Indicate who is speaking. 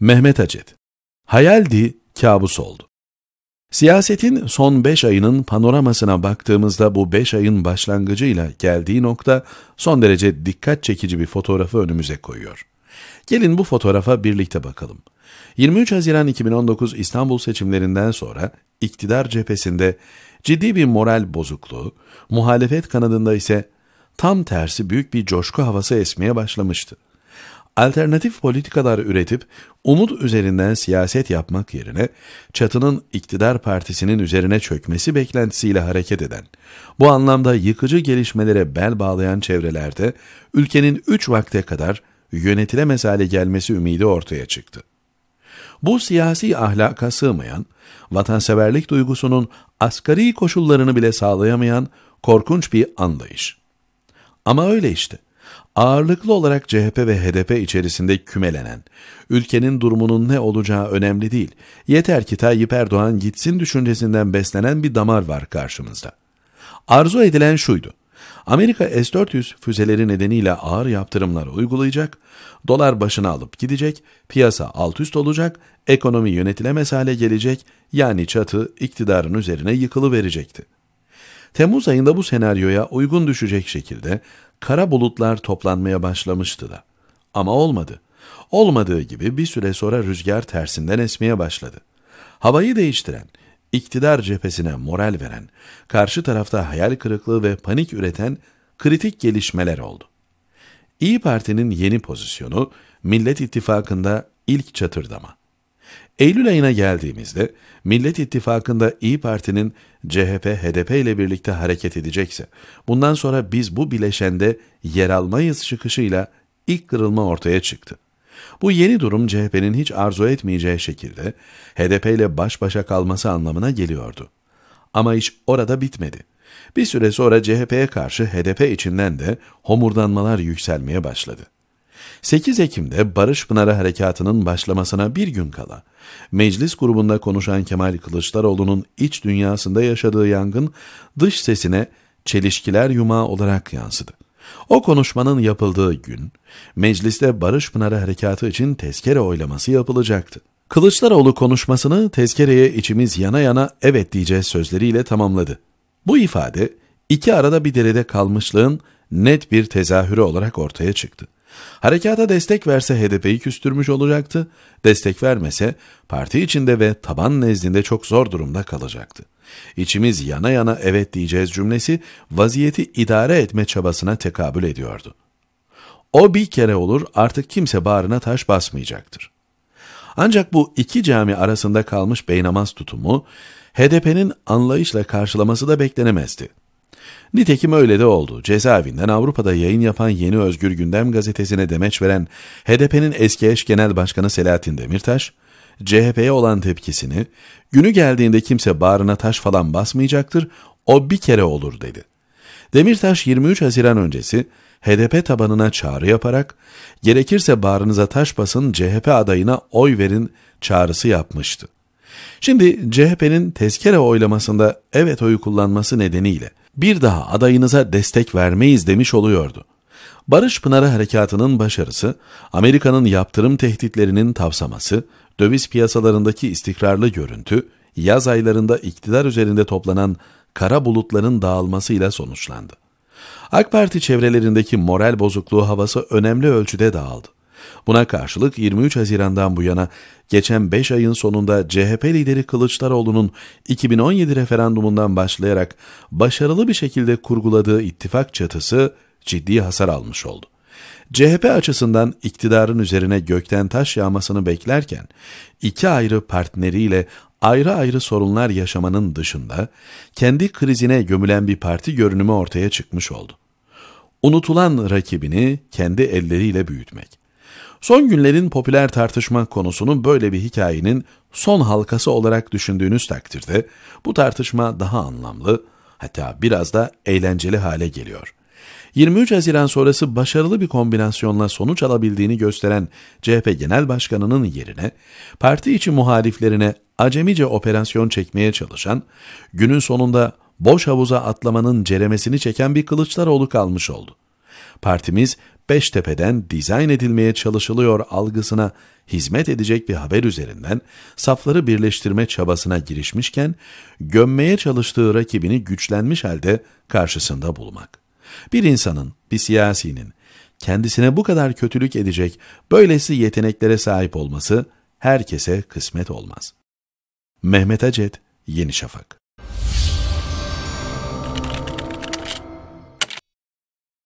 Speaker 1: Mehmet Acet. Hayaldi, kabus oldu. Siyasetin son 5 ayının panoramasına baktığımızda bu 5 ayın başlangıcıyla geldiği nokta son derece dikkat çekici bir fotoğrafı önümüze koyuyor. Gelin bu fotoğrafa birlikte bakalım. 23 Haziran 2019 İstanbul seçimlerinden sonra iktidar cephesinde ciddi bir moral bozukluğu, muhalefet kanadında ise tam tersi büyük bir coşku havası esmeye başlamıştı alternatif politikalar üretip umut üzerinden siyaset yapmak yerine çatının iktidar partisinin üzerine çökmesi beklentisiyle hareket eden, bu anlamda yıkıcı gelişmelere bel bağlayan çevrelerde ülkenin üç vakte kadar yönetilemez hale gelmesi ümidi ortaya çıktı. Bu siyasi ahlaka sığmayan, vatanseverlik duygusunun asgari koşullarını bile sağlayamayan korkunç bir anlayış. Ama öyle işte ağırlıklı olarak CHP ve HDP içerisinde kümelenen, ülkenin durumunun ne olacağı önemli değil, yeter ki Tayyip Erdoğan gitsin düşüncesinden beslenen bir damar var karşımızda. Arzu edilen şuydu. Amerika S-400 füzeleri nedeniyle ağır yaptırımları uygulayacak, dolar başına alıp gidecek, piyasa alt üst olacak, ekonomi yönetilemez hale gelecek, yani çatı iktidarın üzerine yıkılı verecekti. Temmuz ayında bu senaryoya uygun düşecek şekilde kara bulutlar toplanmaya başlamıştı da. Ama olmadı. Olmadığı gibi bir süre sonra rüzgar tersinden esmeye başladı. Havayı değiştiren, iktidar cephesine moral veren, karşı tarafta hayal kırıklığı ve panik üreten kritik gelişmeler oldu. İyi Parti'nin yeni pozisyonu Millet İttifakı'nda ilk çatırdama. Eylül ayına geldiğimizde Millet İttifakı'nda İyi Parti'nin CHP, HDP ile birlikte hareket edecekse, bundan sonra biz bu bileşende yer almayız çıkışıyla ilk kırılma ortaya çıktı. Bu yeni durum CHP'nin hiç arzu etmeyeceği şekilde HDP ile baş başa kalması anlamına geliyordu. Ama iş orada bitmedi. Bir süre sonra CHP'ye karşı HDP içinden de homurdanmalar yükselmeye başladı. 8 Ekim'de Barış Pınarı Harekatı'nın başlamasına bir gün kala, meclis grubunda konuşan Kemal Kılıçdaroğlu'nun iç dünyasında yaşadığı yangın, dış sesine çelişkiler yumağı olarak yansıdı. O konuşmanın yapıldığı gün, mecliste Barış Pınarı Harekatı için tezkere oylaması yapılacaktı. Kılıçdaroğlu konuşmasını tezkereye içimiz yana yana evet diyeceğiz sözleriyle tamamladı. Bu ifade, iki arada bir derede kalmışlığın net bir tezahürü olarak ortaya çıktı. Harekata destek verse HDP'yi küstürmüş olacaktı, destek vermese parti içinde ve taban nezdinde çok zor durumda kalacaktı. İçimiz yana yana evet diyeceğiz cümlesi vaziyeti idare etme çabasına tekabül ediyordu. O bir kere olur artık kimse bağrına taş basmayacaktır. Ancak bu iki cami arasında kalmış beynamaz tutumu HDP'nin anlayışla karşılaması da beklenemezdi. Nitekim öyle de oldu. Cezaevinden Avrupa'da yayın yapan Yeni Özgür Gündem gazetesine demeç veren HDP'nin eski eş genel başkanı Selahattin Demirtaş, CHP'ye olan tepkisini, günü geldiğinde kimse bağrına taş falan basmayacaktır, o bir kere olur dedi. Demirtaş 23 Haziran öncesi HDP tabanına çağrı yaparak gerekirse bağrınıza taş basın CHP adayına oy verin çağrısı yapmıştı. Şimdi CHP'nin tezkere oylamasında evet oyu kullanması nedeniyle bir daha adayınıza destek vermeyiz demiş oluyordu. Barış Pınarı Harekatı'nın başarısı, Amerika'nın yaptırım tehditlerinin tavsaması, döviz piyasalarındaki istikrarlı görüntü, yaz aylarında iktidar üzerinde toplanan kara bulutların dağılmasıyla sonuçlandı. AK Parti çevrelerindeki moral bozukluğu havası önemli ölçüde dağıldı. Buna karşılık 23 Haziran'dan bu yana geçen 5 ayın sonunda CHP lideri Kılıçdaroğlu'nun 2017 referandumundan başlayarak başarılı bir şekilde kurguladığı ittifak çatısı ciddi hasar almış oldu. CHP açısından iktidarın üzerine gökten taş yağmasını beklerken iki ayrı partneriyle ayrı ayrı sorunlar yaşamanın dışında kendi krizine gömülen bir parti görünümü ortaya çıkmış oldu. Unutulan rakibini kendi elleriyle büyütmek. Son günlerin popüler tartışma konusunu böyle bir hikayenin son halkası olarak düşündüğünüz takdirde bu tartışma daha anlamlı, hatta biraz da eğlenceli hale geliyor. 23 Haziran sonrası başarılı bir kombinasyonla sonuç alabildiğini gösteren CHP Genel Başkanı'nın yerine parti içi muhaliflerine acemice operasyon çekmeye çalışan, günün sonunda boş havuza atlamanın ceremesini çeken bir Kılıçdaroğlu kalmış oldu. Partimiz Beştepe'den dizayn edilmeye çalışılıyor algısına hizmet edecek bir haber üzerinden safları birleştirme çabasına girişmişken gömmeye çalıştığı rakibini güçlenmiş halde karşısında bulmak. Bir insanın, bir siyasinin kendisine bu kadar kötülük edecek böylesi yeteneklere sahip olması herkese kısmet olmaz. Mehmet Acet, Yeni Şafak